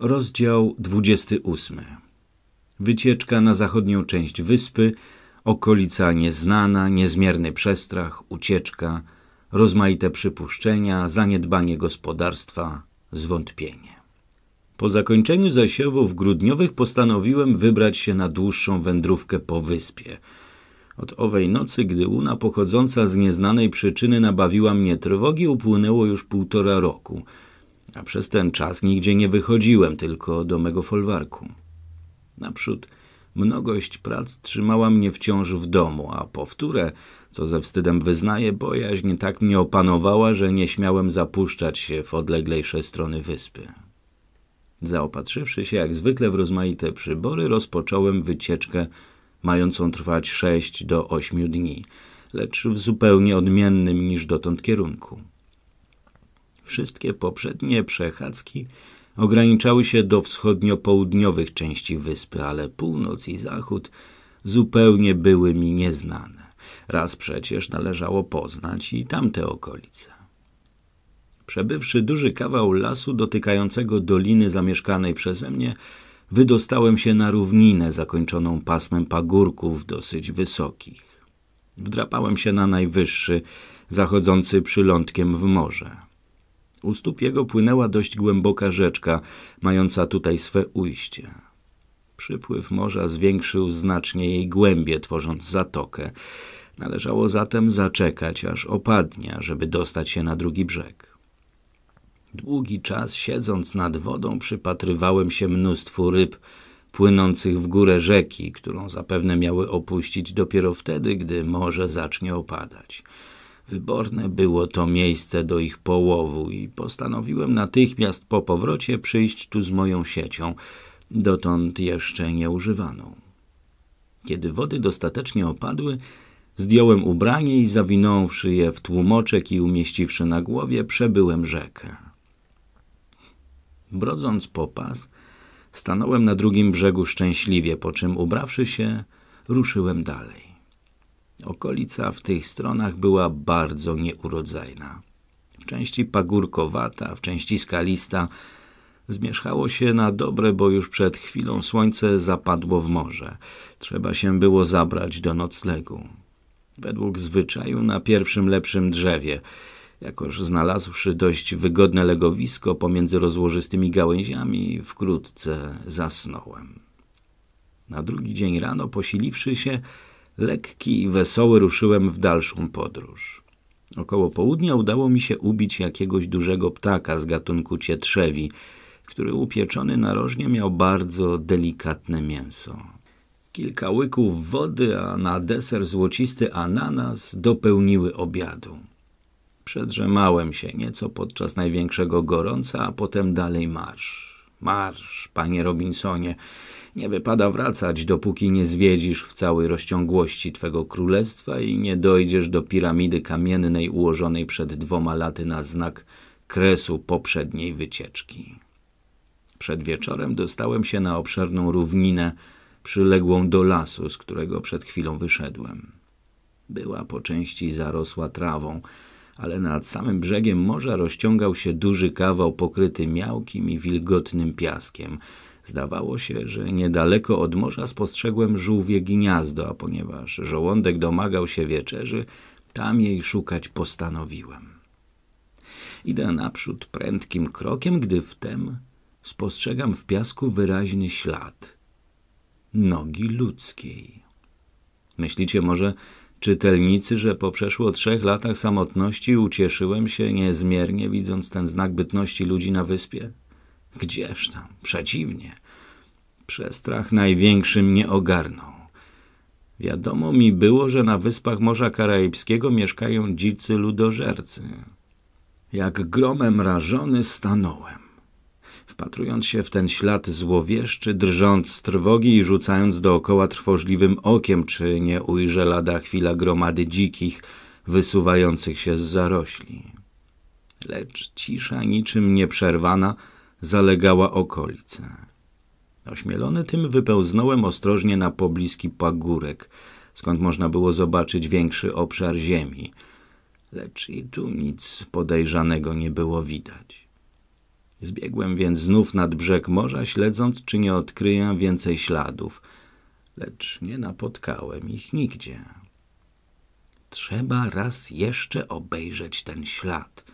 Rozdział 28. Wycieczka na zachodnią część wyspy, okolica nieznana, niezmierny przestrach, ucieczka, rozmaite przypuszczenia, zaniedbanie gospodarstwa, zwątpienie. Po zakończeniu zasiewów grudniowych postanowiłem wybrać się na dłuższą wędrówkę po wyspie. Od owej nocy, gdy Una pochodząca z nieznanej przyczyny nabawiła mnie trwogi, upłynęło już półtora roku – a przez ten czas nigdzie nie wychodziłem, tylko do mego folwarku. Naprzód mnogość prac trzymała mnie wciąż w domu, a powtórę, co ze wstydem wyznaję, bojaźń tak mnie opanowała, że nie śmiałem zapuszczać się w odleglejsze strony wyspy. Zaopatrzywszy się jak zwykle w rozmaite przybory, rozpocząłem wycieczkę mającą trwać sześć do ośmiu dni, lecz w zupełnie odmiennym niż dotąd kierunku. Wszystkie poprzednie przechadzki ograniczały się do wschodnio-południowych części wyspy, ale północ i zachód zupełnie były mi nieznane. Raz przecież należało poznać i tamte okolice. Przebywszy duży kawał lasu dotykającego doliny zamieszkanej przeze mnie, wydostałem się na równinę zakończoną pasmem pagórków dosyć wysokich. Wdrapałem się na najwyższy, zachodzący przylądkiem w morze. U stóp jego płynęła dość głęboka rzeczka, mająca tutaj swe ujście. Przypływ morza zwiększył znacznie jej głębie, tworząc zatokę. Należało zatem zaczekać, aż opadnie, żeby dostać się na drugi brzeg. Długi czas siedząc nad wodą przypatrywałem się mnóstwu ryb płynących w górę rzeki, którą zapewne miały opuścić dopiero wtedy, gdy morze zacznie opadać. Wyborne było to miejsce do ich połowu i postanowiłem natychmiast po powrocie przyjść tu z moją siecią, dotąd jeszcze nieużywaną. Kiedy wody dostatecznie opadły, zdjąłem ubranie i zawinąwszy je w tłumoczek i umieściwszy na głowie, przebyłem rzekę. Brodząc po pas, stanąłem na drugim brzegu szczęśliwie, po czym ubrawszy się, ruszyłem dalej. Okolica w tych stronach była bardzo nieurodzajna. W części pagórkowata, w części skalista. Zmierzchało się na dobre, bo już przed chwilą słońce zapadło w morze. Trzeba się było zabrać do noclegu. Według zwyczaju na pierwszym lepszym drzewie – Jakoż znalazłszy dość wygodne legowisko pomiędzy rozłożystymi gałęziami, wkrótce zasnąłem. Na drugi dzień rano, posiliwszy się, Lekki i wesoły ruszyłem w dalszą podróż. Około południa udało mi się ubić jakiegoś dużego ptaka z gatunku cietrzewi, który upieczony narożnie miał bardzo delikatne mięso. Kilka łyków wody, a na deser złocisty ananas dopełniły obiadu. Przedrzemałem się nieco podczas największego gorąca, a potem dalej marsz. Marsz, panie Robinsonie, nie wypada wracać, dopóki nie zwiedzisz w całej rozciągłości twego królestwa i nie dojdziesz do piramidy kamiennej ułożonej przed dwoma laty na znak kresu poprzedniej wycieczki. Przed wieczorem dostałem się na obszerną równinę przyległą do lasu, z którego przed chwilą wyszedłem. Była po części zarosła trawą, ale nad samym brzegiem morza rozciągał się duży kawał pokryty miałkim i wilgotnym piaskiem – Zdawało się, że niedaleko od morza spostrzegłem żółwie gniazdo, a ponieważ żołądek domagał się wieczerzy, tam jej szukać postanowiłem. Idę naprzód prędkim krokiem, gdy wtem spostrzegam w piasku wyraźny ślad nogi ludzkiej. Myślicie może, czytelnicy, że po przeszło trzech latach samotności ucieszyłem się niezmiernie, widząc ten znak bytności ludzi na wyspie? Gdzież tam? Przeciwnie. Przestrach największy mnie ogarnął. Wiadomo mi było, że na wyspach Morza Karaibskiego mieszkają dzicy ludożercy. Jak gromem rażony stanąłem. Wpatrując się w ten ślad złowieszczy, drżąc z trwogi i rzucając dookoła trwożliwym okiem, czy nie ujrzę lada chwila gromady dzikich, wysuwających się z zarośli. Lecz cisza niczym nieprzerwana zalegała okolica. Ośmielony tym wypełznąłem ostrożnie na pobliski pagórek, skąd można było zobaczyć większy obszar ziemi, lecz i tu nic podejrzanego nie było widać. Zbiegłem więc znów nad brzeg morza, śledząc, czy nie odkryję więcej śladów, lecz nie napotkałem ich nigdzie. Trzeba raz jeszcze obejrzeć ten ślad,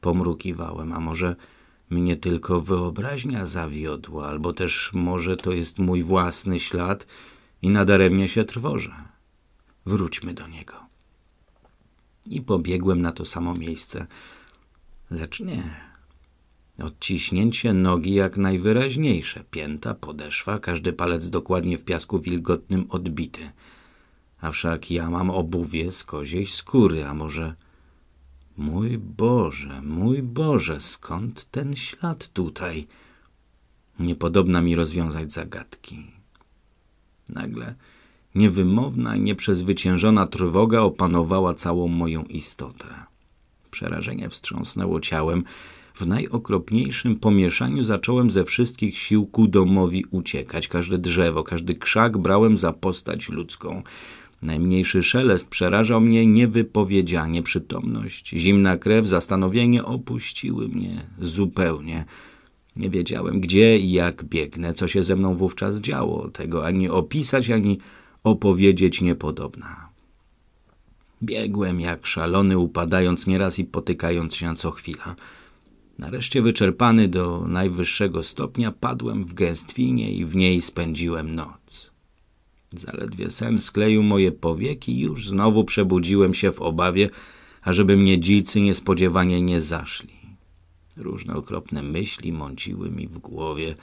pomrukiwałem, a może mnie tylko wyobraźnia zawiodła, albo też może to jest mój własny ślad i nadaremnie się trwożę. Wróćmy do niego. I pobiegłem na to samo miejsce. Lecz nie. Odciśnięcie nogi jak najwyraźniejsze, pięta, podeszwa, każdy palec dokładnie w piasku wilgotnym odbity. A wszak ja mam obuwie z koziej skóry, a może Mój Boże, mój Boże, skąd ten ślad tutaj? Niepodobna mi rozwiązać zagadki. Nagle niewymowna, nieprzezwyciężona trwoga opanowała całą moją istotę. Przerażenie wstrząsnęło ciałem. W najokropniejszym pomieszaniu zacząłem ze wszystkich sił ku domowi uciekać. Każde drzewo, każdy krzak brałem za postać ludzką. Najmniejszy szelest przerażał mnie niewypowiedzianie przytomność. Zimna krew, zastanowienie opuściły mnie zupełnie. Nie wiedziałem, gdzie i jak biegnę, co się ze mną wówczas działo. Tego ani opisać, ani opowiedzieć niepodobna. Biegłem jak szalony, upadając nieraz i potykając się co chwila. Nareszcie wyczerpany do najwyższego stopnia padłem w gęstwinie i w niej spędziłem noc. Zaledwie sen skleił moje powieki już znowu przebudziłem się w obawie, ażeby mnie dzicy niespodziewanie nie zaszli. Różne okropne myśli mąciły mi w głowie.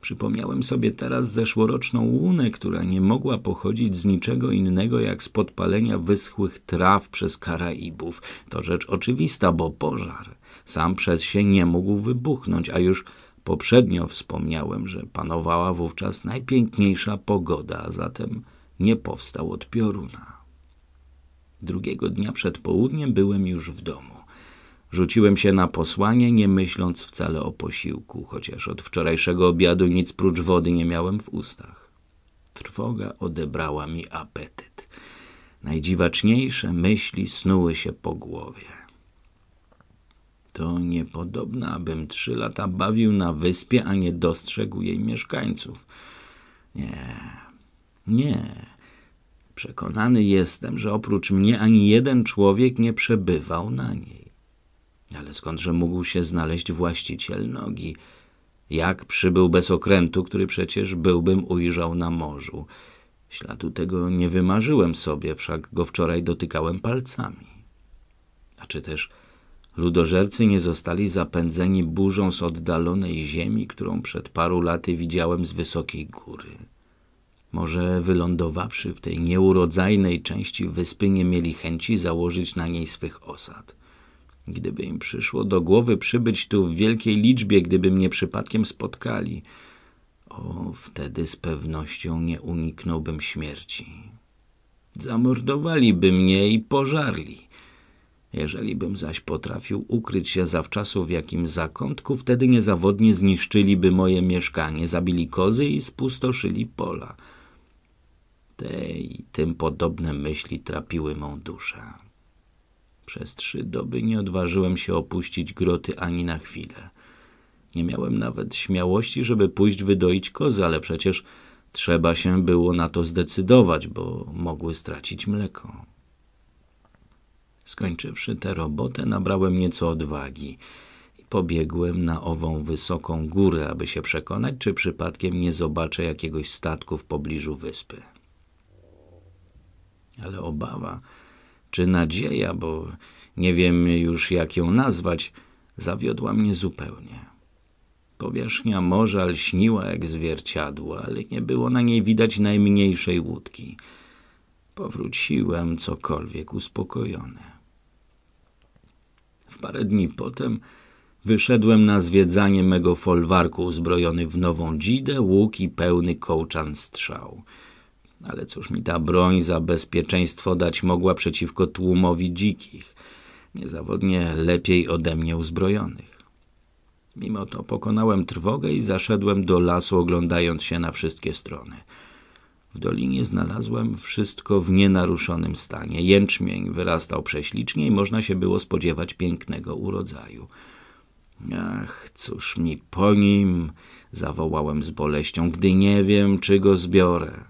Przypomniałem sobie teraz zeszłoroczną łunę, która nie mogła pochodzić z niczego innego jak z podpalenia wyschłych traw przez Karaibów. To rzecz oczywista, bo pożar sam przez się nie mógł wybuchnąć, a już Poprzednio wspomniałem, że panowała wówczas najpiękniejsza pogoda, a zatem nie powstał od pioruna. Drugiego dnia przed południem byłem już w domu. Rzuciłem się na posłanie, nie myśląc wcale o posiłku, chociaż od wczorajszego obiadu nic prócz wody nie miałem w ustach. Trwoga odebrała mi apetyt. Najdziwaczniejsze myśli snuły się po głowie. To niepodobna, abym trzy lata bawił na wyspie, a nie dostrzegł jej mieszkańców. Nie, nie. Przekonany jestem, że oprócz mnie ani jeden człowiek nie przebywał na niej. Ale skądże mógł się znaleźć właściciel nogi? Jak przybył bez okrętu, który przecież byłbym ujrzał na morzu? Śladu tego nie wymarzyłem sobie, wszak go wczoraj dotykałem palcami. A czy też Ludożercy nie zostali zapędzeni burzą z oddalonej ziemi, którą przed paru laty widziałem z wysokiej góry. Może wylądowawszy w tej nieurodzajnej części wyspy nie mieli chęci założyć na niej swych osad. Gdyby im przyszło do głowy przybyć tu w wielkiej liczbie, gdyby mnie przypadkiem spotkali, o, wtedy z pewnością nie uniknąłbym śmierci. Zamordowaliby mnie i pożarli. Jeżeli bym zaś potrafił ukryć się zawczasu w jakim zakątku, wtedy niezawodnie zniszczyliby moje mieszkanie, zabili kozy i spustoszyli pola. Te i tym podobne myśli trapiły mą duszę. Przez trzy doby nie odważyłem się opuścić groty ani na chwilę. Nie miałem nawet śmiałości, żeby pójść wydoić kozy, ale przecież trzeba się było na to zdecydować, bo mogły stracić mleko. Skończywszy tę robotę, nabrałem nieco odwagi i pobiegłem na ową wysoką górę, aby się przekonać, czy przypadkiem nie zobaczę jakiegoś statku w pobliżu wyspy. Ale obawa, czy nadzieja, bo nie wiem już jak ją nazwać, zawiodła mnie zupełnie. Powierzchnia morza lśniła jak zwierciadło, ale nie było na niej widać najmniejszej łódki. Powróciłem cokolwiek uspokojony. W parę dni potem wyszedłem na zwiedzanie mego folwarku uzbrojony w nową dzidę, łuk i pełny kołczan strzał. Ale cóż mi ta broń za bezpieczeństwo dać mogła przeciwko tłumowi dzikich, niezawodnie lepiej ode mnie uzbrojonych. Mimo to pokonałem trwogę i zaszedłem do lasu, oglądając się na wszystkie strony – w dolinie znalazłem wszystko w nienaruszonym stanie. Jęczmień wyrastał prześlicznie i można się było spodziewać pięknego urodzaju. Ach, cóż mi po nim, zawołałem z boleścią, gdy nie wiem, czy go zbiorę.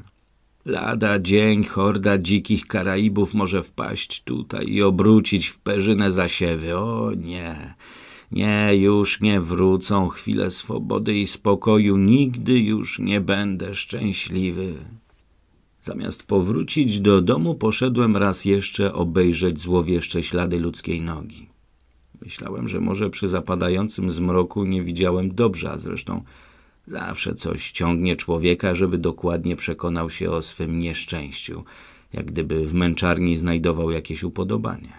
Lada dzień horda dzikich Karaibów może wpaść tutaj i obrócić w perzynę zasiewy. O nie, nie, już nie wrócą chwile swobody i spokoju, nigdy już nie będę szczęśliwy. Zamiast powrócić do domu, poszedłem raz jeszcze obejrzeć złowieszcze ślady ludzkiej nogi. Myślałem, że może przy zapadającym zmroku nie widziałem dobrze, a zresztą zawsze coś ciągnie człowieka, żeby dokładnie przekonał się o swym nieszczęściu, jak gdyby w męczarni znajdował jakieś upodobanie.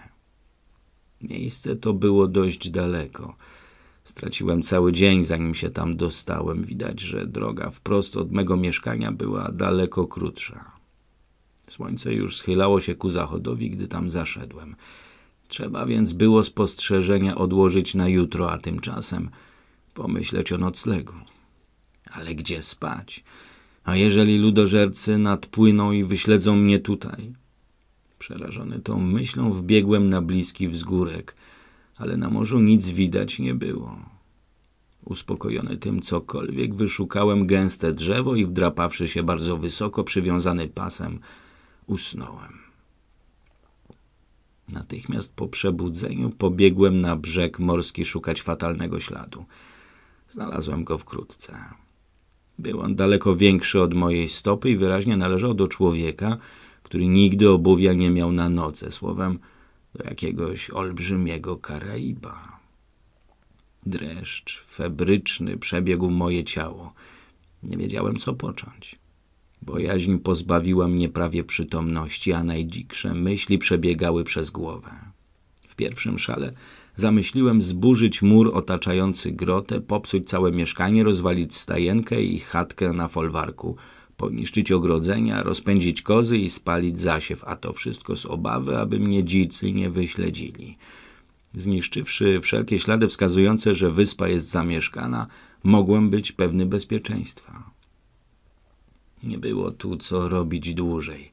Miejsce to było dość daleko. Straciłem cały dzień, zanim się tam dostałem. Widać, że droga wprost od mego mieszkania była daleko krótsza. Słońce już schylało się ku zachodowi, gdy tam zaszedłem. Trzeba więc było spostrzeżenia odłożyć na jutro, a tymczasem pomyśleć o noclegu. Ale gdzie spać? A jeżeli ludożercy nadpłyną i wyśledzą mnie tutaj? Przerażony tą myślą wbiegłem na bliski wzgórek, ale na morzu nic widać nie było. Uspokojony tym cokolwiek, wyszukałem gęste drzewo i wdrapawszy się bardzo wysoko, przywiązany pasem, usnąłem. Natychmiast po przebudzeniu pobiegłem na brzeg morski szukać fatalnego śladu. Znalazłem go wkrótce. Był on daleko większy od mojej stopy i wyraźnie należał do człowieka, który nigdy obuwia nie miał na nodze, słowem do jakiegoś olbrzymiego Karaiba. Dreszcz febryczny przebiegł moje ciało. Nie wiedziałem, co począć. Bojaźń pozbawiła mnie prawie przytomności, a najdziksze myśli przebiegały przez głowę. W pierwszym szale zamyśliłem zburzyć mur otaczający grotę, popsuć całe mieszkanie, rozwalić stajenkę i chatkę na folwarku, poniszczyć ogrodzenia, rozpędzić kozy i spalić zasiew, a to wszystko z obawy, aby mnie dzicy nie wyśledzili. Zniszczywszy wszelkie ślady wskazujące, że wyspa jest zamieszkana, mogłem być pewny bezpieczeństwa. Nie było tu co robić dłużej.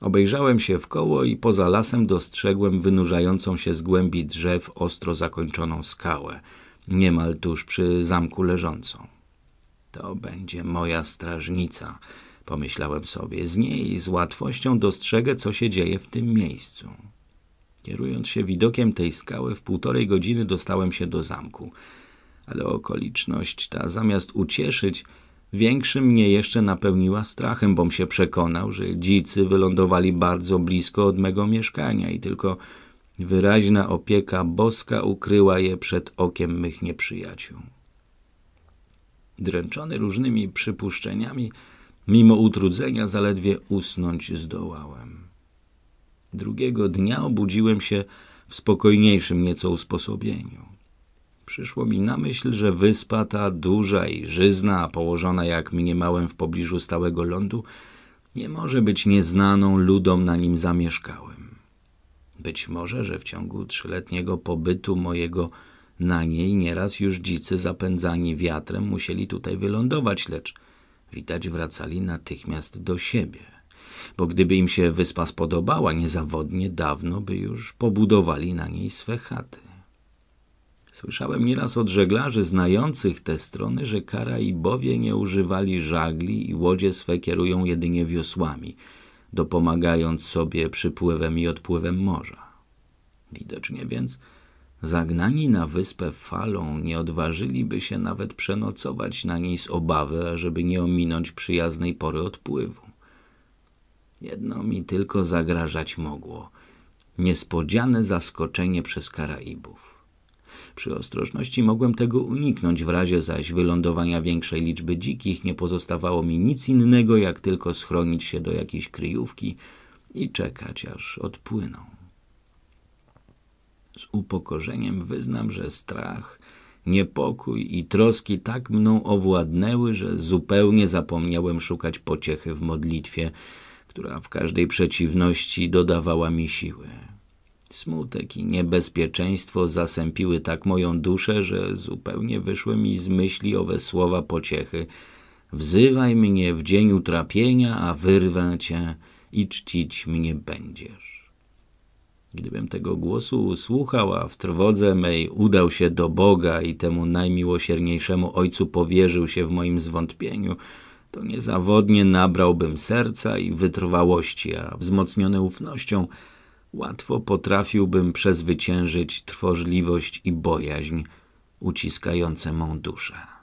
Obejrzałem się w koło i poza lasem dostrzegłem wynurzającą się z głębi drzew ostro zakończoną skałę, niemal tuż przy zamku leżącą. To będzie moja strażnica, pomyślałem sobie. Z niej z łatwością dostrzegę, co się dzieje w tym miejscu. Kierując się widokiem tej skały, w półtorej godziny dostałem się do zamku, ale okoliczność ta zamiast ucieszyć, Większy mnie jeszcze napełniła strachem, bom się przekonał, że dzicy wylądowali bardzo blisko od mego mieszkania i tylko wyraźna opieka boska ukryła je przed okiem mych nieprzyjaciół. Dręczony różnymi przypuszczeniami, mimo utrudzenia zaledwie usnąć zdołałem. Drugiego dnia obudziłem się w spokojniejszym nieco usposobieniu. Przyszło mi na myśl, że wyspa ta duża i żyzna, położona jak mniemałem w pobliżu stałego lądu, nie może być nieznaną ludom na nim zamieszkałym. Być może, że w ciągu trzyletniego pobytu mojego na niej nieraz już dzicy zapędzani wiatrem musieli tutaj wylądować, lecz widać wracali natychmiast do siebie. Bo gdyby im się wyspa spodobała, niezawodnie dawno by już pobudowali na niej swe chaty. Słyszałem nieraz od żeglarzy znających te strony, że Karaibowie nie używali żagli i łodzie swe kierują jedynie wiosłami, dopomagając sobie przypływem i odpływem morza. Widocznie więc zagnani na wyspę falą nie odważyliby się nawet przenocować na niej z obawy, ażeby nie ominąć przyjaznej pory odpływu. Jedno mi tylko zagrażać mogło – niespodziane zaskoczenie przez Karaibów. Przy ostrożności mogłem tego uniknąć, w razie zaś wylądowania większej liczby dzikich nie pozostawało mi nic innego, jak tylko schronić się do jakiejś kryjówki i czekać, aż odpłyną. Z upokorzeniem wyznam, że strach, niepokój i troski tak mną owładnęły, że zupełnie zapomniałem szukać pociechy w modlitwie, która w każdej przeciwności dodawała mi siły. Smutek i niebezpieczeństwo zasępiły tak moją duszę, że zupełnie wyszły mi z myśli owe słowa pociechy. Wzywaj mnie w dzień utrapienia, a wyrwę cię i czcić mnie będziesz. Gdybym tego głosu usłuchał, a w trwodze mej udał się do Boga i temu najmiłosierniejszemu Ojcu powierzył się w moim zwątpieniu, to niezawodnie nabrałbym serca i wytrwałości, a wzmocniony ufnością – łatwo potrafiłbym przezwyciężyć trwożliwość i bojaźń uciskające mą duszę.